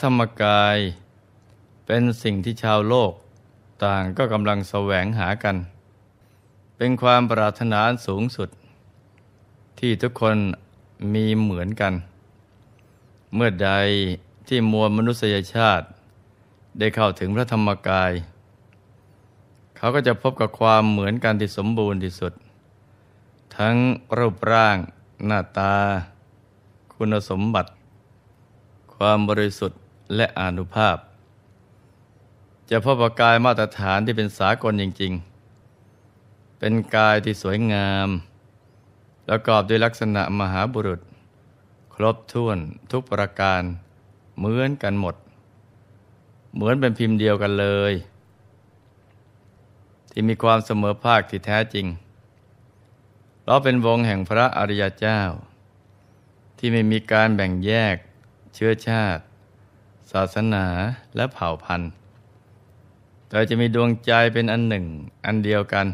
ระธรรมกายเป็นสิ่งที่ชาวโลกต่างก็กำลังแสวงหากัน เป็นความปรารถนาสูงสุด ที่ทุกคนมีเหมือนกัน เมื่อใดที่มวลมนุษยชาติ ได้เข้าถึงพระธรรมกาย เขาก็จะพบกับความเหมือนกันที่สมบูรณ์ที่สุด ทั้งรูปร่างหน้าตา คุณสมบัติ ความบริสุทธิ์และอนุภาพจะพบกายมาตรฐานที่เป็นสากลจริง ๆ เป็นกายที่สวยงามประกอบด้วยลักษณะมหาบุรุษ ครบถ้วนทุกประการ เหมือนกันหมด เหมือนเป็นพิมพ์เดียวกันเลย ที่มีความเสมอภาคที่แท้จริงเราเป็นวงแห่งพระอริยเจ้า ที่ไม่มีการแบ่งแยกเชื้อชาติศาสนาและเผ่าพันธุ์แต่จะมีดวงใจเป็นอันหนึ่งอันเดียวกัน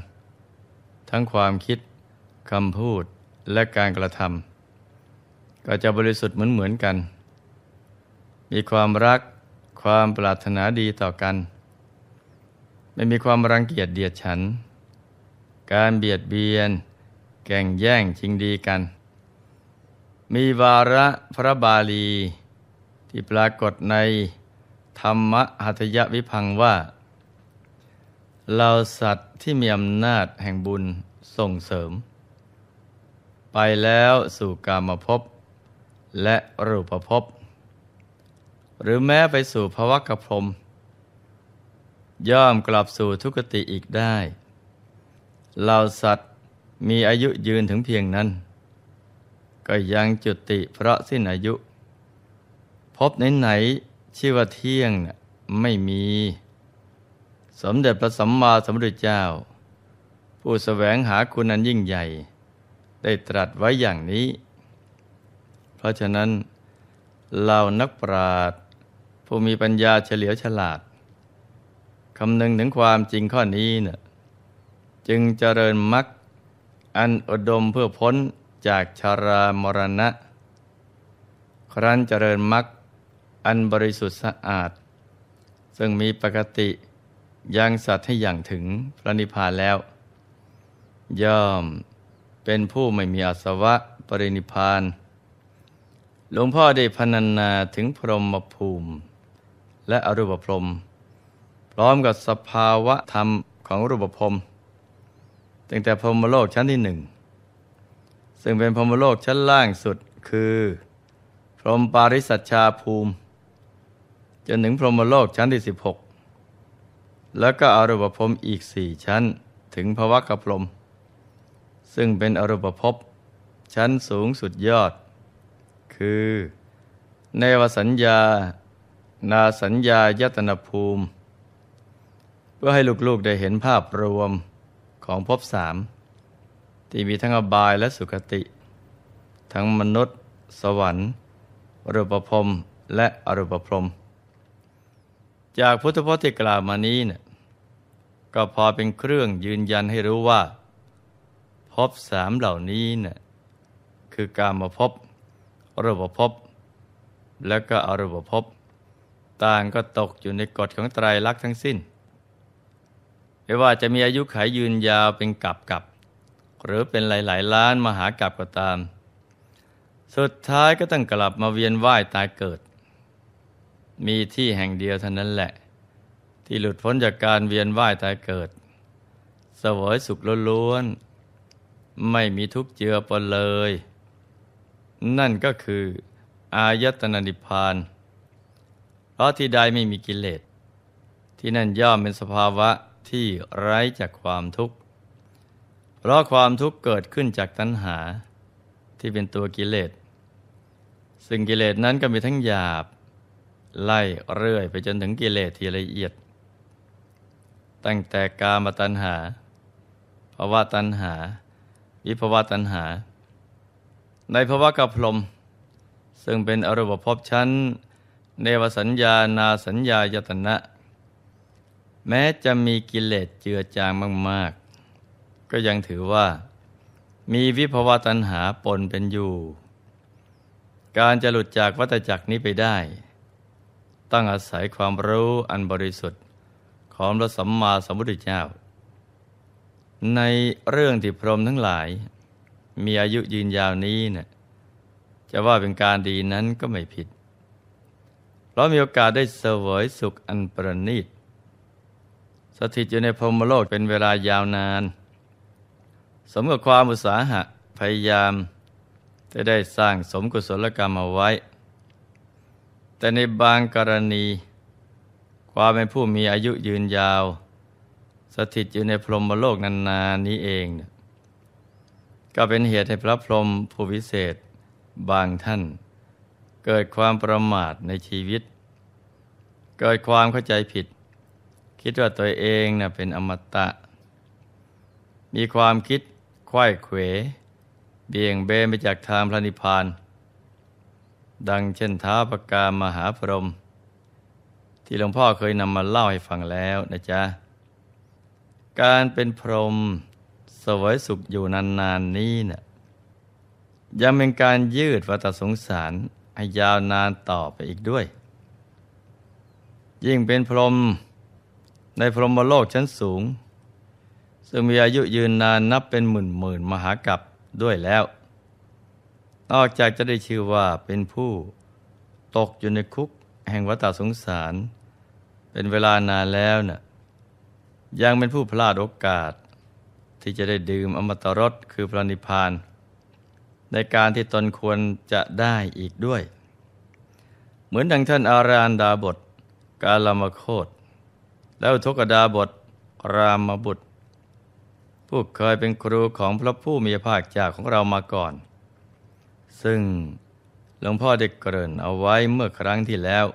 ทั้งความคิด คำพูดและการกระทำก็จะบริสุทธิ์เหมือนเหมือนกัน มีความรักความปรารถนาดีต่อกัน ไม่มีความรังเกียจเดียดฉัน การเบียดเบียน แก่งแย่งชิงดีกัน มีวาระพระบาลีที่ปรากฏในธรรมหัตยวิพังว่า เราสัตว์ที่มีอำนาจแห่งบุญส่งเสริม ไปแล้วสู่กามภพและรูปภพหรือแม้ไปสู่ภวะกพรมย่อมกลับสู่ทุกติอีกได้ เราสัตว์มีอายุยืนถึงเพียงนั้น ก็ยังจุติเพราะสิ้นอายุพบไหนๆชื่อว่าเที่ยงไม่มี สมเด็จพระสัมมาสัมพุทธเจ้า ผู้สแสวงหาคุณอันยิ่งใหญ่ ได้ตรัสไว้อย่างนี้ เพราะฉะนั้นเรานักปราชญ์ผู้มีปัญญาเฉลียวฉลาดคำนึงถึงความจริงข้อนี้เนะ่ยจึงเจริญมรรคอันอดดมเพื่อพ้นจากชารามรณะ ครั้นเจริญมรรคอันบริสุทธิ์สะอาด ซึ่งมีปกติยังสัตว์ให้อย่างถึง พระนิพพานแล้ว ย่อมเป็นผู้ไม่มีอาสวะ ปรินิพพานหลวงพ่อได้พนันนาถึงพรหมภูมิ และอรูปพรหมพร้อมกับสภาวะธรรมของรูปพรหมตั้งแต่พรหมโลกชั้นที่หนึ่ง ซึ่งเป็นพรหมโลกชั้นล่างสุด คือ พรหมปาริสัชชาภูมิจนถึงพรหมโลกชั้นที่ 16 แล้วก็อรูปภพอีกสี่ชั้นถึงภวะกับพรม ซึ่งเป็นอรูปภพชั้นสูงสุดยอด คือเนวสัญญา นาสัญญายตนภูมิ เพื่อให้ลูกๆได้เห็นภาพรวมของภพสาม ที่มีทั้งอบายและสุคติ ทั้งมนุษย์ สวรรค์ อรูปภพและอรูปภพจากพุทธพจน์ที่กล่าวมานี้เนะี่ยก็พอเป็นเครื่องยืนยันให้รู้ว่าภพสามเหล่านี้เนะี่ยคือการมาพบรูปภพและก็อรูปภพต่างก็ตกอยู่ในกฎของไตรลักษณ์ทั้งสิ้นไม่ว่าจะมีอายุขายยืนยาวเป็นกับกับหรือเป็นหลายๆ ล้านมหากับก็ตาม สุดท้ายก็ต้องกลับมาเวียนว่ายตายเกิดมีที่แห่งเดียวเท่านั้นแหละ ที่หลุดพ้นจากการเวียนว่ายตายเกิด สวยสุขล้วนๆไม่มีทุกข์เจือปนเลย นั่นก็คืออายตนานิพพานเพราะที่ใดไม่มีกิเลสที่นั่นย่อมเป็นสภาวะที่ไร้จากความทุกข์เพราะความทุกข์เกิดขึ้นจากตัณหาที่เป็นตัวกิเลสซึ่งกิเลสนั้นก็มีทั้งหยาบไล่เรื่อยไปจนถึงกิเลสที่ละเอียด ตั้งแต่กามตัณหา ภาวะตัณหา วิภาวะตัณหา ในภาวะกับพรม ซึ่งเป็นอรูปภพชั้นเนวสัญญา นาสัญญายตนะ แม้จะมีกิเลสเจือจางมาก ๆ ก็ยังถือว่า มีวิภาวะตัณหาปนเป็นอยู่ การจะหลุดจากวัฏจักรนี้ไปได้ตั้งอาศัยความรู้อันบริสุทธิ์ของพระสัมมาสัมพุทธเจ้า ในเรื่องที่พรหมทั้งหลาย มีอายุยืนยาวนี้เนะี่ยจะว่าเป็นการดีนั้นก็ไม่ผิดเรามีโอกาสได้เสวยสุขอันประณีต สถิตอยู่ในพรหมโลกเป็นเวลายาวนาน สมกับความอุตสาหะพยายามจะได้สร้างสมกุศลกรรมเอาไว้แต่ในบางกรณี ความเป็นผู้มีอายุยืนยาว สถิตอยู่ในพรหมโลกนานๆนนี้เอง ก็เป็นเหตุให้พระพรหมผู้วิเศษ บางท่านเกิดความประมาทในชีวิต เกิดความเข้าใจผิด คิดว่าตัวเองนะเป็นอมตะ มีความคิดไข้เขวเบี่ยงเบนไปจากทางพระนิพพานเดังเช่นท้าปากามหาพรหมที่หลวงพ่อเคยนำมาเล่าให้ฟังแล้วนะจ๊ะ การเป็นพรหมสวยสุขอยู่นานๆนนี้เนะี่ยยังเป็นการยืดวัฏสงสารให้ยาวนานต่อไปอีกด้วย ยิ่งเป็นพรหมในพรหมโลกชั้นสูง ซึ่งมีอายุยืนนานนับเป็นหมื่นหมื่นมหากัปด้วยแล้วนอกจากจะได้ชื่อว่าเป็นผู้ตกอยู่ในคุกแห่งวัฏสงสาร เป็นเวลานานแล้วนะ่ะยังเป็นผู้พลาดโอกาส ที่จะได้ดื่มอมตะรสคือพระนิพพาน ในการที่ตนควรจะได้อีกด้วย เหมือนดังท่านอารานดาบทกาลามโคตแล้วทกดาบทรามบุตร ผู้เคยเป็นครูของพระผู้มีภาคเจาาของเรามาก่อนซึ่งหลวงพ่อได้เกริ่นเอาไว้เมื่อครั้งที่แล้ว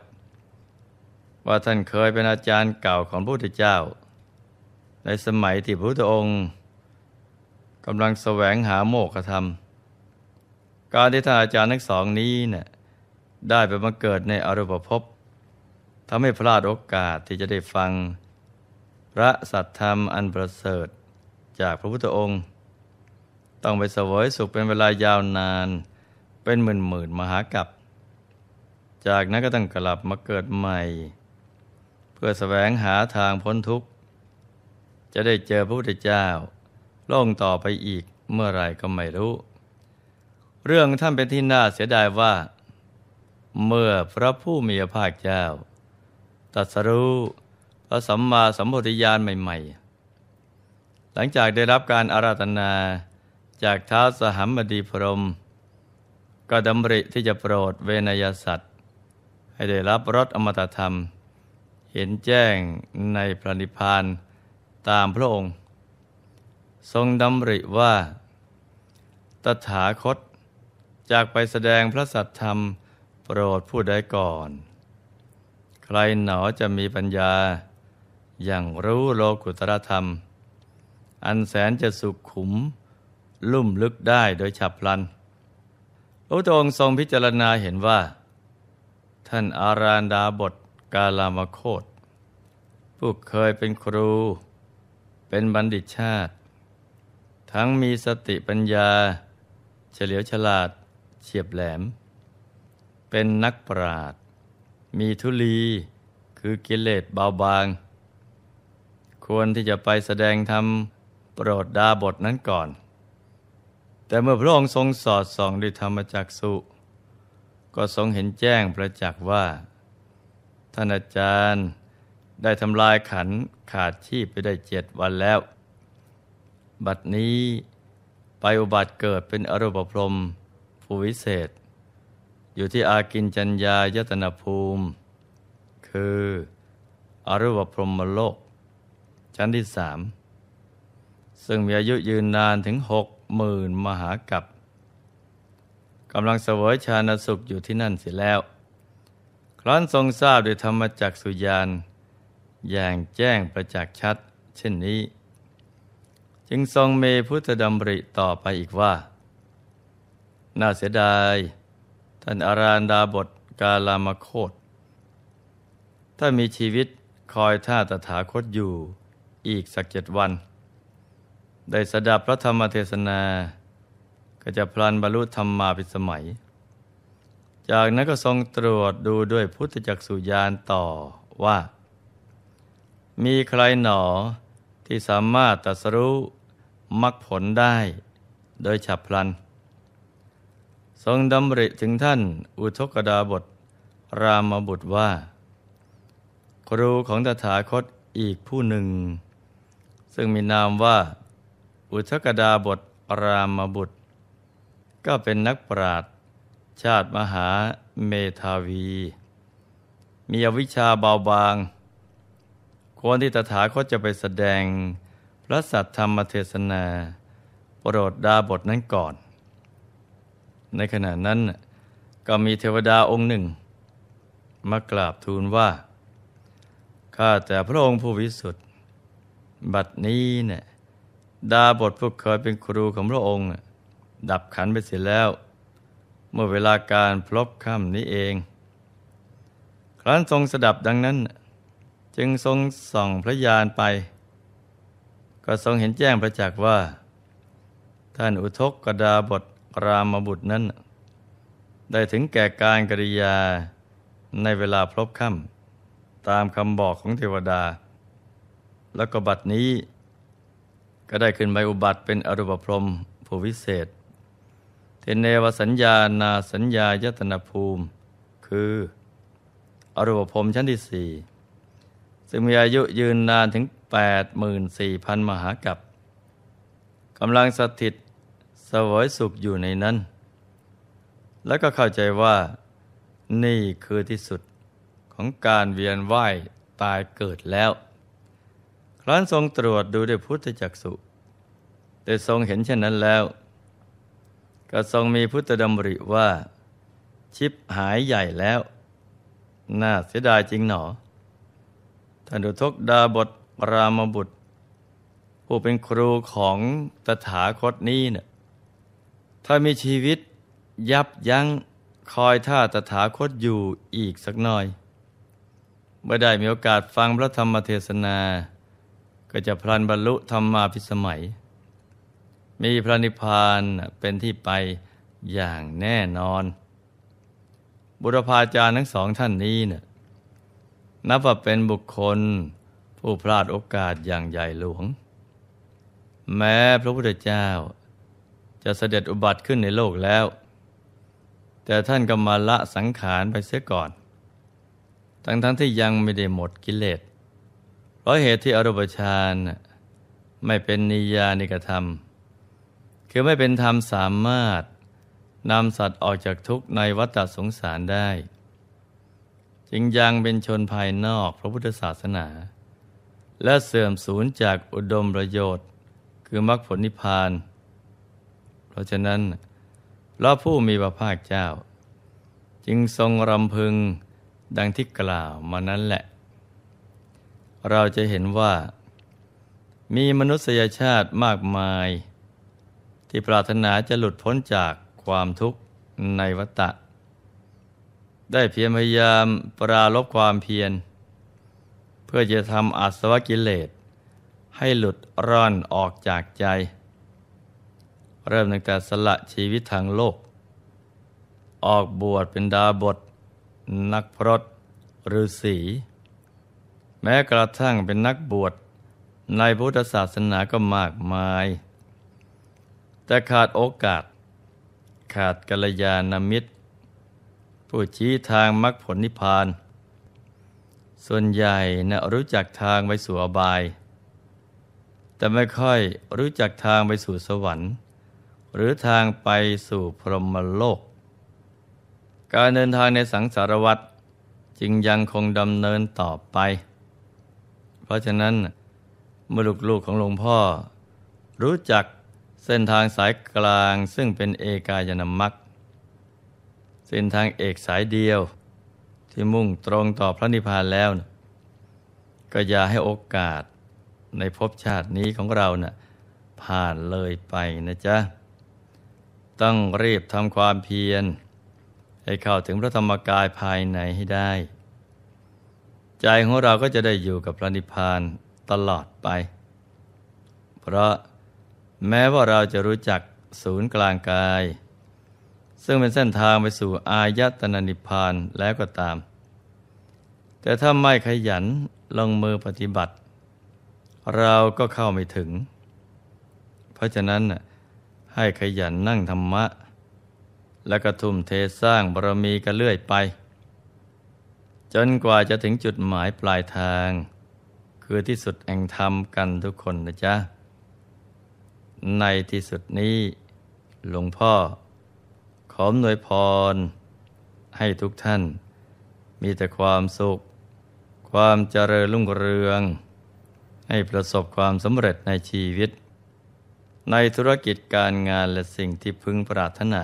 ว่าท่านเคยเป็นอาจารย์เก่าของพระพุทธเจ้า ในสมัยที่พระพุทธองค์กำลังแสวงหาโมกขธรรม การที่ท่านอาจารย์ทั้งสองนี้เนะี่ยได้ไปมาเกิดในอรูปภพทำให้พลาดโอกาสที่จะได้ฟัง พระสัทธรรมอันประเสริฐจากพระพุทธองค์ ต้องไปเสวยสุขเป็นเวลายาวนานเป็นหมื่นหมื่นมหากับ จากนั้นก็ต้องกลับมาเกิดใหม่ เพื่อสแสวงหาทางพ้นทุกข์จะได้เจอพระพุทธเจ้าล่งต่อไปอีกเมื่อไรก็ไม่รู้ เรื่องท่านเป็นที่น่าเสียดายว่า เมื่อพระผู้มีพระภาคเจ้า ตัสรู้พระสัมมาสัมพุทธญาณใหม่ๆ หลังจากได้รับการอาราธนาจากท้าวสหัมบดีพรมก็ดำริที่จะโปรดเวนยสัตว์ ให้ได้รับรสอมตะธรรม เห็นแจ้งในพระนิพพานตามพระองค์ ทรงดำริว่า ตถาคต จากไปแสดงพระสัทธรรม โปรดผู้ใดก่อน ใครหนอจะมีปัญญาอย่างรู้โลกุตรธรรม อันแสนจะสุขขุม ลุ่มลึกได้โดยฉับพลันพระพุทธองค์ทรงพิจารณาเห็นว่า ท่านอารานดาบทกาลามโคตผู้เคยเป็นครู เป็นบัณฑิตชาติ ทั้งมีสติปัญญา เฉลียวฉลาดเฉียบแหลม เป็นนักปราดมีทุลีคือกิเลสเบาบาง ควรที่จะไปแสดงธรรมโปรดดาบทนั้นก่อนแต่เมื่อพระองค์ทรงสอดส่องด้วยธรรมจักสุ ก็ทรงเห็นแจ้งประจักษ์ว่า ท่านอาจารย์ได้ทำลายขันขาดชีพไปได้เจ็ดวันแล้ว บัดนี้ไปอุบัติเกิดเป็นอรูปพรมผู้วิเศษ อยู่ที่อากินจัญญายตนภูมิ คืออรูปพรมมโลก ชั้นที่สามซึ่งมีอายุยืนนานถึงหกหมื่นมหากับกำลังเสวยชาณสุขอยู่ที่นั่นเสียแล้ว ครั้นทรงทราบโดยธรรมจักสุญาน อย่างแจ้งประจักษ์ชัด เช่นนี้ จึงทรงเมพุทธดำริต่อไปอีกว่า น่าเสียดาย ท่านอารานดาบทกาลามโคตถ้ามีชีวิตคอยท่าตถาคตอยู่อีกสักเจ็ดวันได้สดับพระธรรมเทศนาก็จะพลัน บรรลุธรรมมาพิสมัย จากนั้นก็ทรงตรวจดูด้วยพุทธจักสุญานต่อว่า มีใครหนอที่สามารถตัสรู้มรรคผลได้โดยฉับพลัน ทรงดำริถึงท่านอุทกดาบทรามบุตรว่า ครูของตถาคตอีกผู้หนึ่ง ซึ่งมีนามว่าอุทกดาบทปรามบุตร ก็เป็นนักปราชญ์ชาติมหาเมธาวี มีอวิชชาเบาบาง ควรที่ตถาคตจะไปแสดงพระสัทธรรมเทศนา โปรดดาบทนั้นก่อน ในขณะนั้นก็มีเทวดาองค์หนึ่ง มากราบทูลว่า ข้าแต่พระองค์ผู้วิสุทธิ์บัดนี้เนี่ยดาบทผู้เคยเป็นครูของพระองค์ ดับขันไปเสียแล้ว เมื่อเวลาการพลบค่ำนี้เองครั้นทรงสดับดังนั้น จึงทรงส่องพระยานไป ก็ทรงเห็นแจ้งประจักษ์ว่า ท่านอุทกกดาบทรามบุตรนั้น ได้ถึงแก่การกริยาในเวลาพลบค่ำตามคำบอกของเทวดา แล้วก็บัดนี้ก็ได้ขึ้นไปอุบัติเป็นอรูปพรมผูวิเศษ เทเนวสัญญา นาสัญญายตนาภูมิ คืออรูปพรมชั้นที่สี่ซึ่งมีอายุยืนนานถึง 84,000 มหากับกำลังสถิตสวยสุขอยู่ในนั้น แล้วก็เข้าใจว่านี่คือที่สุดของการเวียนว่ายตายเกิดแล้วรั้นทรงตรวจดูด้วยพุทธจักสุแต่ทรงเห็นเช่นนั้นแล้ว ก็ทรงมีพุทธดำริว่าชิปหายใหญ่แล้ว น่าเสียดายจริงหนอ ท่านดุทกดาบทรามบุตร ผู้เป็นครูของตถาคตนี้เนะี่ย ถ้ามีชีวิตยับยั้งคอยท่าตถาคตอยู่อีกสักหน่อยเมื่อได้มีโอกาสฟังพระธรรมเทศนาก็จะพลันบรรลุธรรมาภิสมัย มีพระนิพพานเป็นที่ไปอย่างแน่นอน บุรพาจารย์ทั้งสองท่านนี้เนี่ย นับว่าเป็นบุคคลผู้พลาดโอกาสอย่างใหญ่หลวง แม้พระพุทธเจ้าจะเสด็จอุบัติขึ้นในโลกแล้ว แต่ท่านก็มาละสังขารไปเสียก่อน ทั้งทั้งที่ยังไม่ได้หมดกิเลสเพราะเหตุที่อรูปฌานไม่เป็นนิยานิกธรรม คือไม่เป็นธรรมสามารถนำสัตว์ออกจากทุกข์ในวัฏสงสารได้จึงยังเป็นชนภายนอกพระพุทธศาสนา และเสื่อมสูญจากอุดมประโยชน์คือมรรคผลนิพพานเพราะฉะนั้นเราผู้มีพระภาคเจ้า จึงทรงรำพึงดังที่กล่าวมานั้นแหละเราจะเห็นว่า มีมนุษยชาติมากมาย ที่ปรารถนาจะหลุดพ้นจากความทุกข์ในวัฏฏะได้เพียรพยายามปราลบความเพียร เพื่อจะทำอัสวกิเลส ให้หลุดร่อนออกจากใจ เริ่มตั้งแต่สละชีวิตทางโลก ออกบวชเป็นดาบท นักพรตฤาษีแม้กระทั่งเป็นนักบวชในพุทธศาสนาก็มากมาย แต่ขาดโอกาส ขาดกัลยาณมิตร ผู้ชี้ทางมรรคผลนิพพาน ส่วนใหญ่นะรู้จักทางไปสู่อบาย แต่ไม่ค่อยรู้จักทางไปสู่สวรรค์ หรือทางไปสู่พรหมโลก การเดินทางในสังสารวัตรจึงยังคงดำเนินต่อไปเพราะฉะนั้นเมื่อลูกกของหลวงพ่อรู้จักเส้นทางสายกลางซึ่งเป็นเอกายนามัก เส้นทางเอกสายเดียวที่มุ่งตรงต่อพระนิพพานแล้วก็อย่าให้โอกาสในภพชาตินี้ของเรานะ่ะผ่านเลยไปนะจ๊ะ ต้องรีบทำความเพียร ให้เข้าถึงพระธรรมกายภายในให้ได้ใจของเราก็จะได้อยู่กับพระนิพพานตลอดไป เพราะแม้ว่าเราจะรู้จักศูนย์กลางกาย ซึ่งเป็นเส้นทางไปสู่อายตนะนิพพานแล้วก็ตาม แต่ถ้าไม่ขยันลงมือปฏิบัติ เราก็เข้าไม่ถึง เพราะฉะนั้นให้ขยันนั่งธรรมะ และก็ทุ่มเทสร้างบารมีกันเรื่อยไปจนกว่าจะถึงจุดหมายปลายทาง คือที่สุดแห่งธรรมกันทุกคนนะจ๊ะ ในที่สุดนี้หลวงพ่อขอมหน่วยพร ให้ทุกท่าน มีแต่ความสุข ความเจริญรุ่งเรือง ให้ประสบความสำเร็จในชีวิต ในธุรกิจการงานและสิ่งที่พึงปรารถนา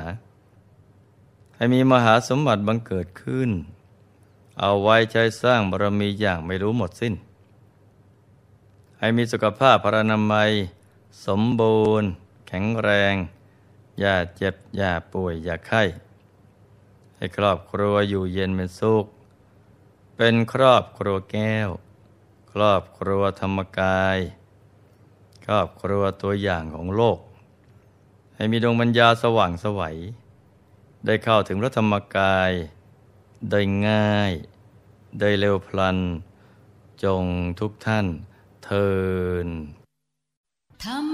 ให้มีมหาสมบัติบังเกิดขึ้นเอาไว้ใช้สร้างบารมีอย่างไม่รู้หมดสิ้น ให้มีสุขภาพพรนามัย สมบูรณ์ แข็งแรง อย่าเจ็บอย่าป่วยอย่าไข้ ให้ครอบครัวอยู่เย็นเป็นสุขเป็นครอบครัวแก้ว ครอบครัวธรรมกาย ครอบครัวตัวอย่างของโลก ให้มีดวงปัญญาสว่างสวัยได้เข้าถึงพระธรรมกายได้ง่าย ได้เร็วพลัน จงทุกท่านเทินธรรม